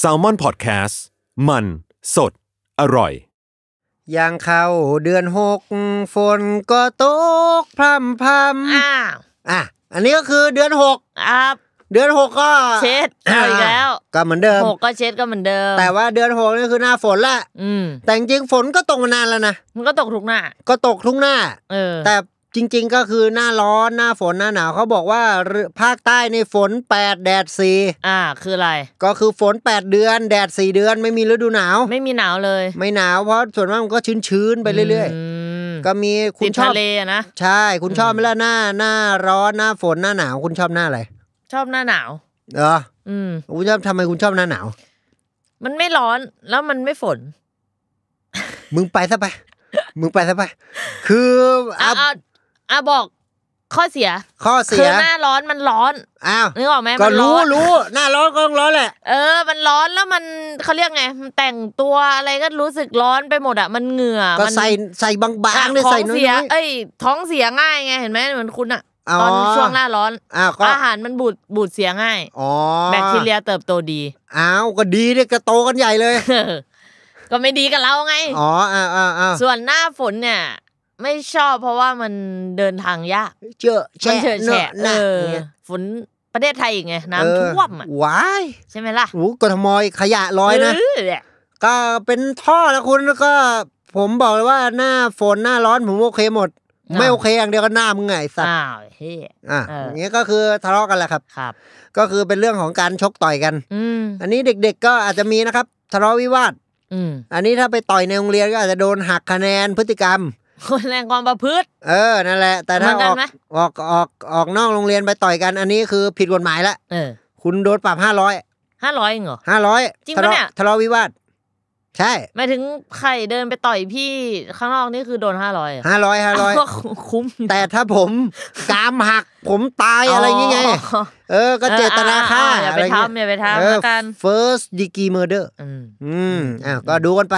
s a l ม o n PODCAST มันสด อร่อย อย่างเข้าเดือนหกฝนก็ตกพรำพรำอ้าวอ่ะ อันนี้ก็คือเดือนหกอับเดือนหกก็เช็ดเออีกแล้วก็เหมือนเดิมหกก็เช็ดก็เหมือนเดิม แต่ว่าเดือนหกนี่คือหน้าฝนละอืม แต่จริงฝนก็ตกมานานแล้วนะ มันก็ตกทุกหน้า ก็ตกทุกหน้า เออ แต่จริง ๆ ก็คือหน้าร้อนหน้าฝนหน้าหนาวเขาบอกว่า ภาคใต้ในฝน8แดดสี่อ่า คืออะไร ก็คือฝน8เดือน แดด4เดือนไม่มีฤดูหนาว ไม่มีหนาวเลย ไม่หนาวเพราะส่วนมากมันก็ชื้นๆไปเรื่อยๆก็มีคุณชอบทะเลนะใช่ คุณชอบไม่ล่ะหน้าหน้า ร้อนหน้า ฝนหน้าหนาวคุณชอบหน้าอะไรชอบหน้าหนาวเอออืมคุณชอบทำไมคุณชอบหน้าหนาว มันไม่ร้อนแล้วมันไม่ฝน มึงไปซะไป มึงไปซะไป คืออ่าอ่ะบอกข้อเสีย ข้อเสียคือหน้าร้อนมันร้อนอ้าวนึกออกไหมก็รู้รู้หน้าร้อนก็ร้อนแหละเออมันร้อนแล้วมันเขาเรียกไงมันแต่งตัวอะไรก็รู้สึกร้อนไปหมดอ่ะมันเหงื่อก็ใส่ใส่บางๆเลยใส่น้อยๆเอ้ยท้องเสียง่ายไงเห็นไหมเหมือนคุณอ่ะตอนช่วงหน้าร้อนอาหารมันบูดบูดเสียง่ายแบคทีเรียเติบโตดีอ้าวก็ดีเนี่ยก็โตกันใหญ่เลยก็ไม่ดีกับเราไงอ๋ออ่าอ่าส่วนหน้าฝนเนี่ยไม่ชอบเพราะว่ามันเดินทางยากเจอะมันเฉอะแฉะเออฝนประเทศไทยไงน้ำท่วมอ่ะว้าย ใช่ไหมล่ะโอ้กทมขยะร้อยนะ ก็เป็นท่อแล้วคุณแล้วก็ผมบอกเลยว่าหน้าฝนหน้าร้อนผมโอเคหมด ไม่โอเคอย่างเดียวก็หน้ามึงไงสัตว์อ้าวเฮ้อ่ะย่างเงี้ยก็คือทะเลาะกันแหละครับครับ ก็คือเป็นเรื่องของการชกต่อยกัน อือันนี้เด็กๆก็อาจจะมีนะครับ ทะเลาะวิวาทอันนี้ถ้าไปต่อยในโรงเรียนก็อาจจะโดนหักคะแนนพฤติกรรมคนแรงความประพฤติเออ นั่นแหละ แต่ถ้าออกออกออกออกนอกโรงเรียนไปต่อยกันอันนี้คือผิดกฎหมายละเออ คุณโดนปรับห้าร้อยห้าร้อยเหรอห้าร้อยจริงปะเนี่ยทะเลาะวิวาทใช่หมายถึงใครเดินไปต่อยพี่ข้างนอกนี่คือโดนห้าร้อยห้าร้อยห้าร้อยคุ้มแต่ถ้าผมกามหักผมตายอะไรอย่างเงี้ยเออก็เจตนาฆ่า อย่าไปทำอย่าไปทำแล้วกัน first degree murder อืมอ่ะก็ดูกันไป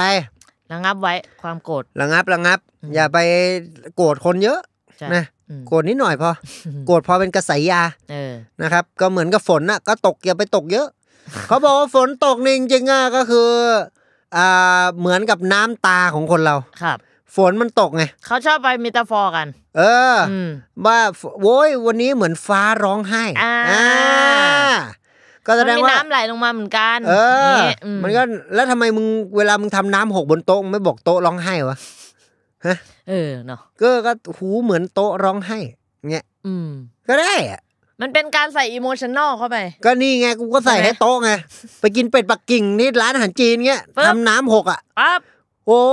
ระงับไว้ความโกรธระงับระงับอย่าไปโกรธคนเยอะนะโกรธนิดหน่อยพอโกรธพอเป็นกระสายยานะครับ ก็เหมือนกับฝนอ่ะก็ตกอย่าไปตกเยอะเขาบอกว่าฝนตกนิ่จริงๆอ่ะก็คืออ่าเหมือนกับน้ำตาของคนเราครับ ฝนมันตกไงเขาชอบไปมิตาฟอกัน เออว่าโว้ยวันนี้เหมือนฟ้าร้องไห้อ่าก็แสดงว่าน้ำไหลลงมาเหมือนกันเออมันก็แล้วทำไมมึงเวลามึงทำน้ำหกบนโต๊ะไม่บอกโต๊ะร้องไห้วะฮะเออเนาะก็ก็หูเหมือนโต๊ะร้องไห้ เงี้ยอืม ก็ได้อะมันเป็นการใส่อิโมชันแนลเข้าไป ก็นี่ไงกูก็ใส่ให้โต๊ะไงไปกินเป็ดปักกิ่งนี่ร้านอาหารจีนเงี้ยทำน้ำหกอ่ะปั๊บโอ้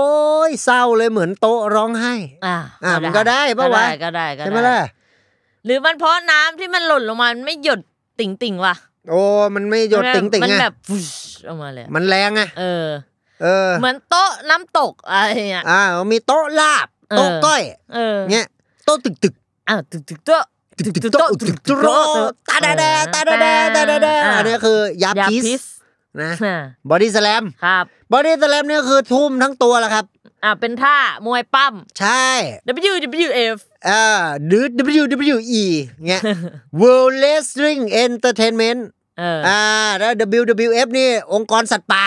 ยเศร้าเลยเหมือนโต๊ะร้องไห้ อ่าอ่ามันก็ได้ปะวะก็ได้ก็ได้ใช่ไหมล่ะหรือมันเพราะน้ำที่มันหล่นลงมามันไม่หยดติ่งติ่งวะโอ้มันไม่หยดติ่งติ่งมันแบบออกมาเลยมันแรงไงเออเออเหมือนโต๊ะน้ำตกอะไรเงี้ยอ่ามีโต๊ะลาบโต๊ะก้อย เออ เงี้ยโต๊ะตึกตึกอ่าตึกตึกโต๊ะตึกตึกโต๊ะตึกตึกโต๊ะตาดาดาตาดาดาตาดาดาอันนี้คือยาพิษนะบอดี้สแลมครับบอดี้สแลมเนี่ยคือทุ่มทั้งตัวแล้วครับอ่าเป็นท่ามวยปั้มใช่ WWF อ่าหรือ WWE เงี้ย World Wrestling Entertainment อ่าแล้ว WWF นี่องค์กรสัตว์ป่า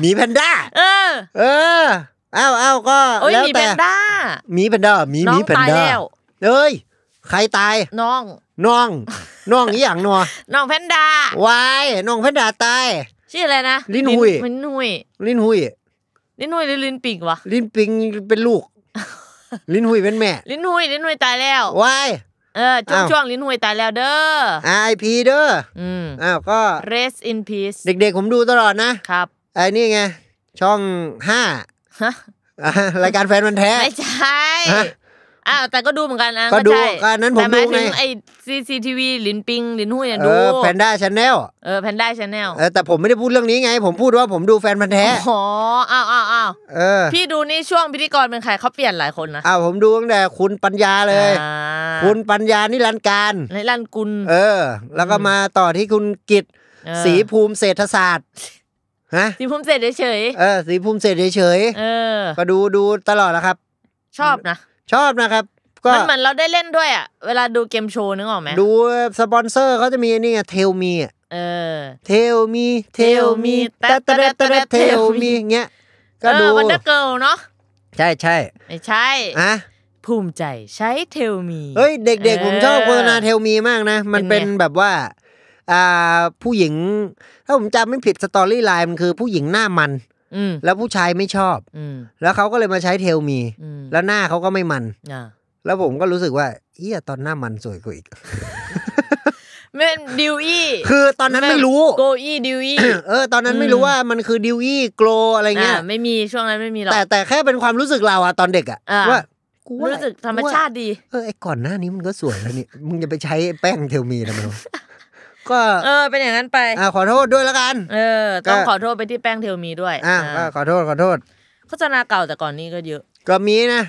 หมีแพนด้าเออเออเอ้าเอ้าก็แล้วแต่หมีแพนด้าหมีแพนด้หมีแพนด้าเอ้ยใครตายน้องน้องน้องอย่างนัวน้องแพนด้าวายน้องแพนด้าตายชื่ออะไรนะลินหุยลินหุยลินหุยลินหุยหรือลินปิงวะลินปิงเป็นลูก ลินหุยเป็นแม่ลินหุยลินหุยตายแล้ววายเออช่วงช่วงลิ้นหวยตายแล้วเด้อไอพีเด้ออืมอ้าวก็ Rest in peace เด็กๆผมดูตลอดนะครับไอ้นี่ไงช่องห้ารายการแฟนมันแท้ไม่ใช่อ้าว แต่ก็ดูเหมือนกันนะก็ดูกัน นั้นผมดูไงไอซีซีทีวีลินปิงลินหุ้ยดูแพนด้าชาแนลเออแพนด้าชาแนลเออแต่ผมไม่ได้พูดเรื่องนี้ไง ผมพูดว่าผมดูแฟนพันธ์แท้อ๋ออ้าวอ้าวอ้าวเออพี่ดูนี่ช่วงพิธีกรเป็นใครเขาเปลี่ยนหลายคนนะอ้าวผมดูตั้งแต่คุณปัญญาเลย คุณปัญญานิรันการนิรันกุลเออ แล้วก็มาต่อที่คุณกิตสีภูมิเศรษฐศาสตร์ฮะสีภูมิเศรษฐเฉยเออสีภูมิเศรษฐเฉยเออ ก็ดูดูตลอดแล้วครับ ชอบนะชอบนะครับก็มันเหมือนเราได้เล่นด้วยอ่ะเวลาดูเกมโชว์นึกออกไหมดูสปอนเซอร์เขาจะมีนี่เทลมีอ่ะเออเทลมีเทลมีแต่แต่แต่เทลมีเงี้ยก็ดูวันเดอร์เกิลเนาะใช่ใช่ไม่ใช่อะภูมิใจใช้เทลมีเฮ้ยเด็กๆ ผมชอบโฆษณาเทลมีมากนะ มันเป็นแบบว่า อ่าผู้หญิง ถ้าผมจำไม่ผิดสตอรี่ไลน์มันคือผู้หญิงหน้ามันแล้วผู้ชายไม่ชอบ แล้วเขาก็เลยมาใช้เทลมี แล้วหน้าเขาก็ไม่มันแล้วผมก็รู้สึกว่าเฮียตอนหน้ามันสวยกว่าอีกเม่ดิวอี้ คือตอนนั้นไม่รู้ โกอี้ดิวอี้ เออ ตอนนั้นไม่รู้ว่ามันคือดิวอี้โกลอะไรเงี้ยไม่มีช่วงนั้นไม่มีหรอก แต่แต่แค่เป็นความรู้สึกเราอะตอนเด็กอะว่ากูรู้สึกธรรมชาติดี เออไอ้ก่อนหน้านี้มันก็สวยแล้วนี่ มึงจะไปใช้แป้งเทลมีทำไมก็เออเป็นอย่างนั้นไปอ่าขอโทษด้วยแล้วกัน เออต้องขอโทษไปที่แป้งเทลมีด้วยอ่าขอโทษขอโทษโฆษณาเก่าแต่ก่อนนี้ก็เยอะ ก็มีนะ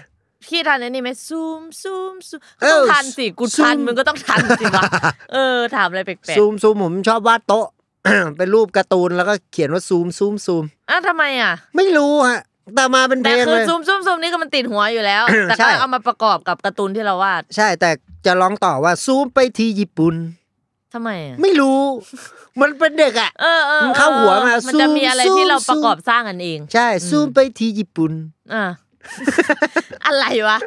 พี่ทันนี่ไหมซูมซูมซูมต้องทันสิกูทันมึงก็ต้องทันสิวะเออ ถามอะไรแปลกๆซูมซูมผมชอบวาดโต๊ะเป็นรูปการ์ตูนแล้วก็เขียนว่าซูมซูมซูมอ่ะทำไมอ่ะ ไม่รู้ฮะแต่มาเป็นเพลงเลยแต่คือซูมซูมซูมนี่ก็มันติดหัวอยู่แล้วแต่ก็เอามาประกอบกับการ์ตูนที่เราวาดใช่ แต่จะร้องต่อว่าซูมไปที่ญี่ปุ่นทำไมอ่ะไม่รู้ มันเป็นเด็กอ่ะเออเออมันเข้าหัวมามันจะมีอะไรที่เราประกอบสร้างกันเอง ใช่ซูมไปที่ญี่ปุ่นอ่ะอะไรวะ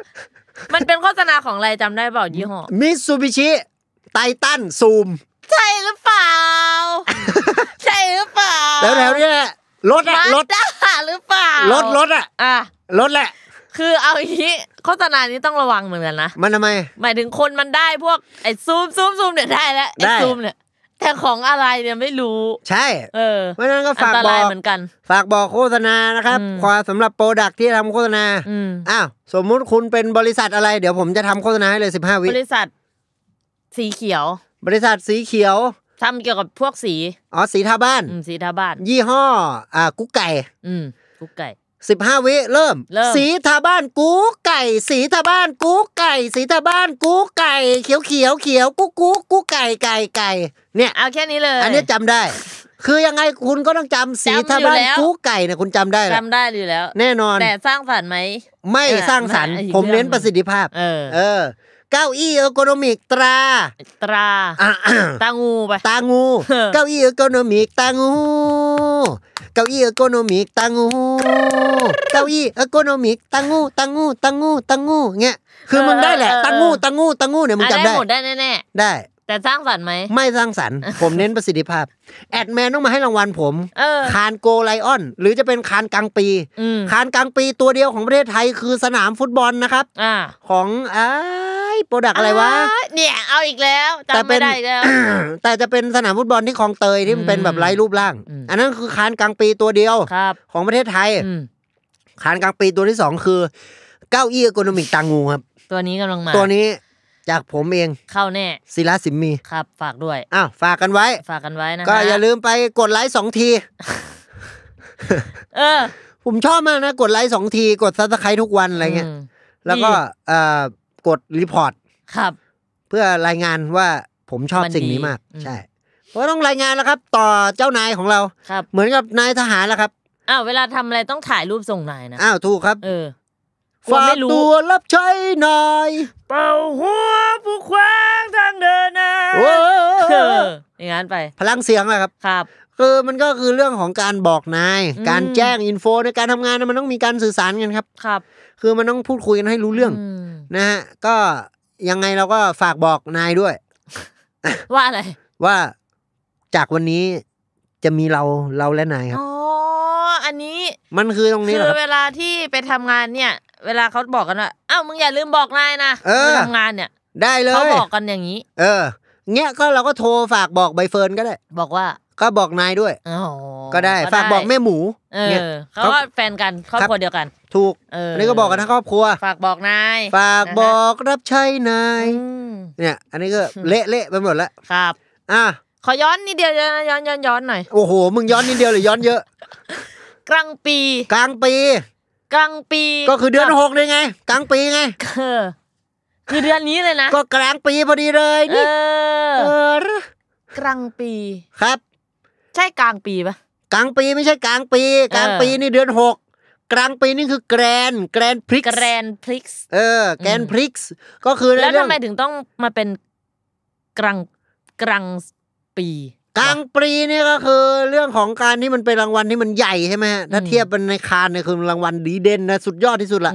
มันเป็นโฆษณาของอะไรจำได้เปล่ายี่ห้อมิตซูบิชิไททันซูมใช่หรือเปล่า ใช่หรือเปล่า แล้วแถวเนี้ยรถอะรถอะหรือเปล่ารถรถอะอ่ะรถแหละคือเอาอย่างนี้โฆษณานี้ต้องระวังเหมือนกันนะ มันทำไม หมายถึงคนมันได้พวกไอ้ซูมซูมซูมเนี่ยได้แล้วไอ้ซูมเนี่ยแต่ของอะไรเนี่ย ไม่รู้ ใช่เออ เพราะฉะนั้นก็ฝากบอกเหมือนกัน ฝากบอกโฆษณานะครับ ความสำหรับโปรดักที่ทำโฆษณาอืมอ้าว สมมุติคุณเป็นบริษัทอะไร เดี๋ยวผมจะทำโฆษณาให้เลยสิบห้าวิบริษัทสีเขียว บริษัทสีเขียวทำเกี่ยวกับพวกสีอ๋อสีทาบ้านสีทาบ้าน ยี่ห้ออ่า กุ๊กไก่ อืม กุ๊กไก่สิบห้าวิเริ่ม สีทาบ้านกูไก่สีทาบ้านกูไก่สีทาบ้านกูไก่ เขียวเขียวเขียวกูกูกูไก่ไก่ไก่เนี่ยเอาแค่นี้เลย อันนี้จำได้ คือยังไงคุณก็ต้องจำสีทาบ้านกูไก่เนี่ยคุณจำได้จหาจำได้อยู่แล้ว แน่นอนแต่สร้างสรรค์ไหมไม่สร้างสรรค์ผมเน้นประสิทธิภาพ เออเออ เก้าอี้เออร์โกนมิกตราตราตางูไปตางูเก้าอี้เออร์โกนมิกตางูเก้าอี้เอโกโนมิกตังูเก้าอี้เอโกโนมิกตังูตังูตังูตังูเงี้ยคือมึงได้แหละตังูตังูตังูเนี่ยมึงจำได้หมดได้แน่ได้แต่สร้างสรรค์ไหมไม่สร้างสรรค์ผมเน้นประสิทธิภาพแอดแมนต้องมาให้รางวัลผมคานโกไลออน หรือจะเป็นคานกลางปีคานกลางปีตัวเดียวของประเทศไทยคือสนามฟุตบอลนะครับอของไอ้โปรดักอะไรวะเนี่ย เอาอีกแล้วแตไม่ได้แล้วแต่จะเป็นสนามฟุตบอลที่คลองเตย ที่มันเป็นแบบไร้รูปร่างอันนั้นคือคานกลางปีตัวเดียวของประเทศไทยคานกลางปีตัวที่สองคือเก้าอี้อโกนมิกตางูครับ ตัวนี้กำลังมาตัวนี้จากผมเองเข้าแน่ศิลาสิมมีครับฝากด้วยอ้าวฝากกันไว้ ฝากกันไว้นะก็อย่าลืมไปกดไลค์สองที เออ ผมชอบมากนะกดไลค์สองทีกดซับสไครต์ทุกวันอะไรเงี้ยแล้วก็เอ่อกดรีพอร์ตครับ เพื่อรายงานว่าผมชอบสิ่งนี้มาก ใช่เพราะต้องรายงานแล้วครับ ต่อเจ้านายของเราครับเหมือนกับนายทหารแล้วครับอ้าวเวลาทำอะไรต้องถ่ายรูปส่งนายนะอ้าวถูกครับเออฝากตัวรับใช้นายเป่าหัวผู้ควางทางเดินนายอย่างนั้นไป พลังเสียงนะครับครับ คือมันก็คือเรื่องของการบอกนาย การแจ้งอินโฟในการทำงานมันต้องมีการสื่อสารกันครับครับ คือมันต้องพูดคุยกันให้รู้เรื่องนะฮะก็ยังไงเราก็ฝากบอกนายด้วยว่าอะไร ว่าจากวันนี้จะมีเราเราและนายครับอ๋ออันนี้มันคือตรงนี้คือเวลาที่ไปทำงานเนี่ยเวลาเขาบอกกันว่า อ้าวมึงอย่าลืมบอกนายนะเออไทำงานเนี่ย ได้เลยเขาบอกกันอย่างนี้ เออ เงี้ยก็เราก็โทรฝากบอกใบเฟิร์นก็ได้บอกว่า ก็บอกนายด้วยอก็ได้ฝากบอกแม่หมู เออเขาก็แฟนกันครอบครัวเดียวกัน ถูก เออันนี้ก็บอกกันทั้งครอบครัว ฝากบอกนายฝากบอกรับใช้นายเนี่ยอันนี้ก็เละเละไปหมดแล้วครับอ่ะขอย้อนนิดเดียวย้อนย้อนย้อนหน่อยโอ้โหมึงย้อนนิดเดียวหรือย้อนเยอะกลางปี กลางปีกลางปีก็คือเดือนหกเลยไงกลางปีไงคือเดือนนี้เลยนะก็กลางปีพอดีเลยนี่เออกลางปีครับ ใช่กลางปีปะกลางปีไม่ใช่กลางปี กลางปีนี่เดือนหกกลางปีนี่คือแกรนแกรนพริกแกรนพริกเออ แกรนพริกก็คือแล้วทำไมถึงต้องมาเป็นกลางกลางปีกลางปีนี่ก็คือ เรื่องของการที่มันเป็นรางวัลที่มันใหญ่ใช่ไหมฮะ ถ้าเทียบเป็นในคานเนี่ยคือรางวัลดีเด่นนะ สุดยอดที่สุดละ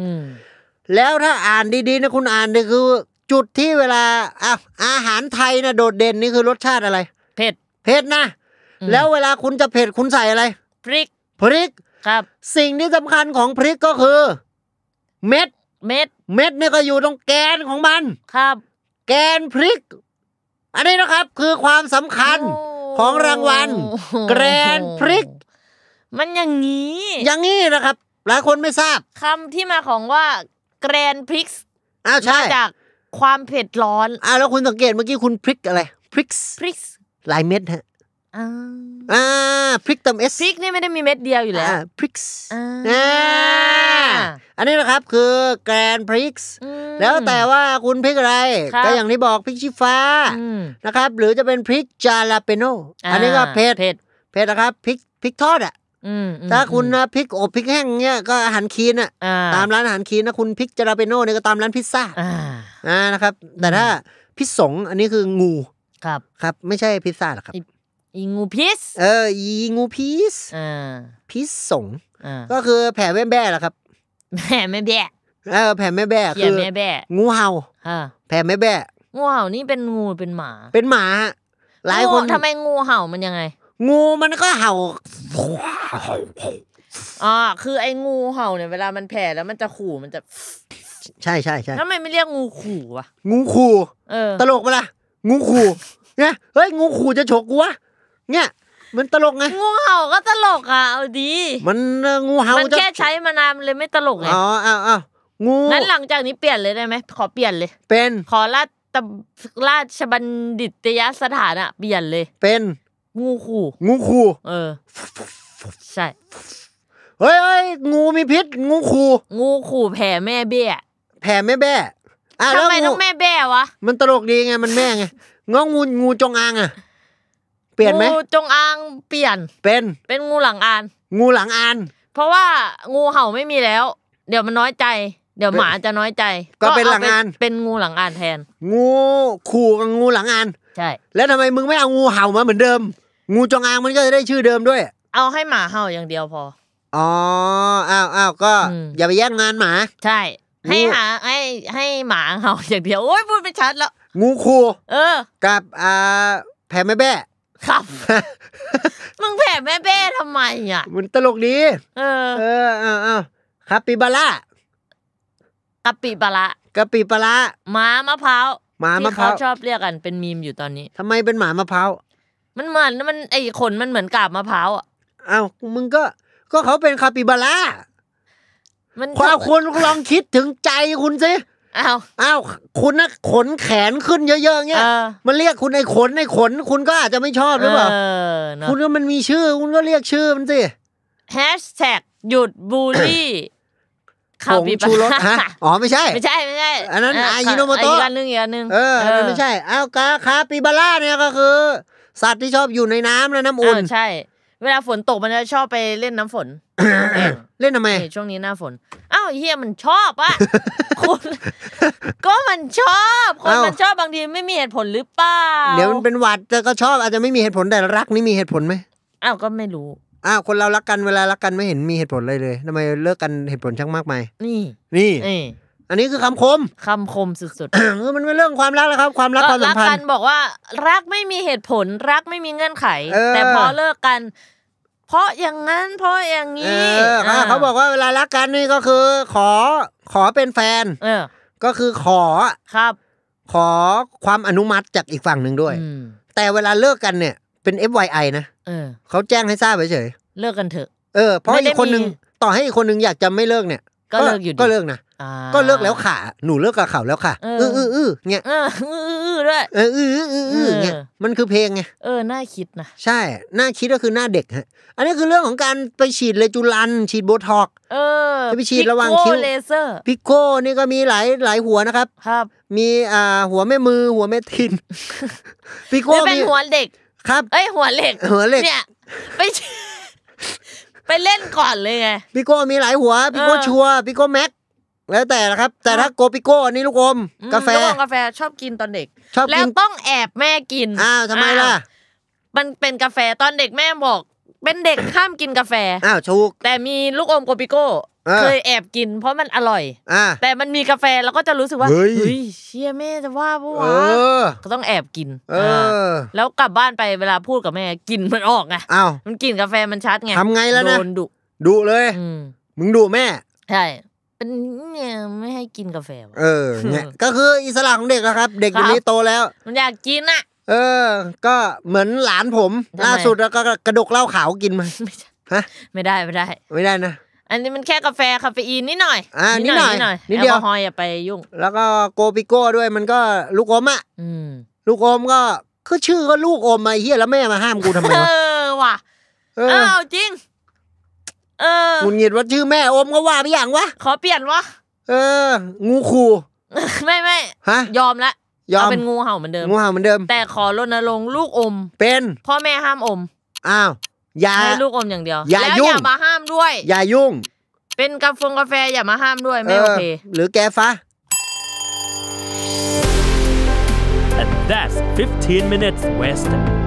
แล้วถ้าอ่านดีๆนะคุณอ่านเนี่ยคือจุดที่เวลาอ่ะอาหารไทยนะโดดเด่นนี่คือรสชาติอะไรเผ็ดเผ็ดนะ แล้วเวลาคุณจะเผ็ดคุณใส่อะไร พริกพริก ครับ สิ่งที่สำคัญของพริกก็คือ เม็ดเม็ดเม็ดนี่ก็อยู่ตรงแกนของมันครับ แกนพริก อันนี้นะครับคือความสำคัญของรางวัลแกรนพริก มันอย่างนี้ อย่างนี้นะครับ หลายคนไม่ทราบ คำที่มาของว่าแกรนพริกอ้าว ใช่จากความเผ็ดร้อน อ้าว แล้วคุณสังเกตเมื่อกี้คุณพริกอะไร พริกพริกหลายเม็ดฮะอ่าพริกเติมเอสพริกนี่ไม่ได้มีเม็ดเดียวอยู่แล้วพริกส์อันนี้นะครับ คือแกรนพริกส์แล้วแต่ว่าคุณพริกอะไร ก็อย่างที่บอกพริกชี้ฟ้านะครับ หรือจะเป็นพริกจาลาเปโนอันนี้ก็เผ็ดเผ็ดเผ็ดนะครับพริกพริกทอดอ่ะถ้าคุณพริกอบพริกแห้งเนี่ยก็อาหารคีนอ่ะตามร้านอาหารคีนนะคุณพริกจาลาเปโนเนี่ยก็ตามร้านพิซซ่าอ่านะครับแต่ถ้าพิษสง อันนี้คืองูครับครับ ไม่ใช่พิซซ่าหรอกครับอีงูพิษเอออีงูพิษพิษสงก็คือแผ่แม่แบ่แหละครับ แผ่แม่แบ่เออแผ่แม่แบ่คือแม่แบ่งูเห่าแผ่แม่แบ่งูเห่านี่เป็นงูเป็นหมา เป็นหมา หลายคนทำไมงูเห่ามันยังไง งูมันก็เห่าอ่าคือไอ้งูเห่าเนี่ยเวลามันแผ่แล้วมันจะขู่มันจะ ใช่ใช่ใช่ทำไมไม่เรียกงูขู่วะงูขู่ เออ ตลกปะล่ะ งูขู่ เนี่ย เฮ้ย งูขู่จะฉกกูวะเนี่ยมันตลกไงงูเห่าก็ตลกอ่ะเอาดี มันงูเห่ามันแค่ใช้มานานเลยไม่ตลกอ๋ออ้าวอ้างูนั้นหลังจากนี้เปลี่ยนเลยได้ไหม ขอเปลี่ยนเลย เป็นขอราชราชบัณฑิตยสถานอะเปลี่ยนเลย เป็นงูขู่งูขู่เออ ใช่เฮ้ยงูมีพิษ งูขู่งูขู่แผ่แม่เบี้ยแผ่แม่แบ้ทำไมต้องแม่แบ้วะมันตลกดีไงมันแม่ไงงองูงูจงอางอ่ะปลี่ยนไหมงูจงอางเปลี่ยนเป็นเป็นงูหลังอานงูหลังอานเพราะว่างูเห่าไม่มีแล้ว เดี๋ยวมันน้อยใจ เดี๋ยวหมาจะน้อยใจ ก็เป็นหลังอานเป็นงูหลังอานแทน งูขู่กับงูหลังอานใช่ แล้วทำไมมึงไม่เอางูเห่ามาเหมือนเดิม งูจงอางมันก็จะได้ชื่อเดิมด้วย เอาให้หมาเห่าอย่างเดียวพออ๋ออ้าวอ้าวก็ อย่าไปแย่งงานหมา ใช่ ให้หาให้ให้หมาเห่าอย่างเดียวโอ้ยพูดไม่ชัดแล้วงูคูเออกับอ่าแผ่แม่แบครับ มึงแผ่แม่เบ้ทำไมอ่ะมันตลกดี เออ เออเออเออคาปิบาระากะปิบาระากะปิบาร้าหมามะพร้าวหมามะพร้าวชอบเรียกกัน เป็นมีมอยู่ตอนนี้ทำไมเป็นหมามะพร้าว มันเหมือนมันไอขนมันเหมือนกาบมะพร้าวอ่ะอ้าวมึงก็ ก็เขาเป็นคาปิบาระมันความคุณลองคิดถึงใจคุณสิอ้าวอ้าวคุณนะขนแขนขึ้นเยอะๆเงี้ยมันเรียกคุณไอ้ขนไอ้ขน คุณก็อาจจะไม่ชอบหรือเปล่าคุณก็มันมีชื่อคุณก็เรียกชื่อมันสิฮชแท็กหยุดบูลลี่ข้าวปีชูรสฮะอ๋อไม่ใช่ไม่ใช่ไม่ใช่ อันนั้นอายิโนโมโตะอีกอันนึงอีกอันนึงเออไม่ใช่อ้าวกาคาปิบาร่าเนี่ยก็คือ สัตว์ที่ชอบอยู่ในน้ำและน้ำอุ่นใช่ เวลาฝนตกมันจะชอบไปเล่นน้ำฝนเล่นทำไม ช่วงนี้หน้าฝนเฮียมันชอบอะคนก็มันชอบคนมันชอบบางทีไม่มีเหตุผลหรือเปล่าเดี๋ยวมันเป็นหวัดแต่ก็ชอบอาจจะไม่มีเหตุผลแต่รักนี่มีเหตุผลไหมอ้าวก็ไม่รู้อ้าวคนเรารักกันเวลารักกันไม่เห็นมีเหตุผลเลยเลยทำไมเลิกกันเหตุผลช่างมากมายนี่นี่อันนี้คือคำคมคำคมสุดๆมันเป็นเรื่องความรักแล้วครับ ความรักความสัมพันธ์บอกว่ารักไม่มีเหตุผลรักไม่มีเงื่อนไข แต่พอเลิกกันเพราะอย่างนั้นเพราะอย่างนี้ เออเขาบอกว่าเวลารักกันนี่ก็คือ ขอขอเป็นแฟน เออ ก็คือขอ ครับ ขอความอนุมัติจากอีกฝั่งหนึ่งด้วยแต่เวลาเลิกกันเนี่ยเป็น FYI นะ เออเขาแจ้งให้ทราบเฉยเลิกกันเถอะ เออเพราะอีกคนหนึ่งต่อให้อีกคนหนึ่งอยากจะไม่เลิกเนี่ยก็เลิกอยู่ก็เลิกนะก็เลิกแล้วค่ะ หนูเลิกกับเขาแล้วค่ะเออเออเออเงี้ยเออเออด้วยเออเออเออเออเงี้ยมันคือเพลงไงเออน่าคิดนะใช่ น่าคิดก็คือหน้าเด็กฮะอันนี้คือเรื่องของการไปฉีดเลจูลัน ฉีดโบท็อกเออ ไปฉีดระวังคิ้วเลเซอร์พิโก้นี่ก็มีหลายหลายหัวนะครับ ครับ มีอ่า หัวแม่มือหัวแม่ทินพิโก้เป็นหัวเด็ก ครับเอ้ยหัวเหล็กหัวเหล็กเนี่ย ไปไปเล่นก่อนเลยไงพี่โก้มีหลายหัวพี่โก้ชัวพี่โก้แม็กแล้วแต่ละครับ แต่ถ้าโกพี่โก้อันนี้ลูกอมกาแฟลูกอมกาแฟชอบกินตอนเด็กชอบกินแล้วต้องแอบแม่กินอ้าวทำไมล่ะมันเป็นกาแฟตอนเด็กแม่บอก เป็นเด็กข้ามกินกาแฟอ้าวชูกแต่มีลูกอมโกปิโก้เคยแอบกินเพราะมันอร่อยอแต่มันมีกาแฟเราก็จะรู้สึกว่าเฮ้ยเชียแม่จะว่าปะวะก็ต้องแอบกิน เออ แล้วกลับบ้านไปเวลาพูดกับแม่กินมันออกไงอ้าวมันกินกาแฟมันชัดไงทำไงแล้วนะโดนดุดุเลยมึงดุแม่ ใช่เป็นเนี่ยไม่ให้กินกาแฟเออเนี่ยก็คืออิสระของเด็กนะครับ เด็กอยู่นี้โตแล้ว มันอยากกินอ่ะเออก็เหมือนหลานผม ล่าสุดแล้วก็กระดกเหล้าขาวกินมาฮะไม่ได้ไม่ได้ไม่ได้นะอันนี้มันแค่กาแฟคาเฟอีนนิดหน่อยอ่านิดหน่อยนิดเดียวแอลกอฮอล์อย่าไปยุ่ง แล้วก็โกปิโก้ด้วยมันก็ลูก อมอ่ะลูกอมก็คือชื่อก็ลูกอมมาเฮียแล้วแม่มาห้ามกูทำไมเออว่ะเออจริง เออหุุนหงิดว่าชื่อแม่อมก็ว่าไปอย่างวะขอเปลี่ยนวะเออ งูคูไม่ไม่ฮะยอมละยอมเป็นงูเห่าเหมือนเดิมงูเห่าเหมือนเดิม แต่ขอรณรงค์ลูกอมเป็นพ่อแม่ห้ามอมอ้าวอย่าให้ลูกอมอย่างเดียวอย่ายุ่งอย่ามาห้ามด้วย อย่ายุ่งเป็นกาแฟกาแฟอย่ามาห้ามด้วยไม่โอเคหรือแกฟ้า and that's 15 minutes west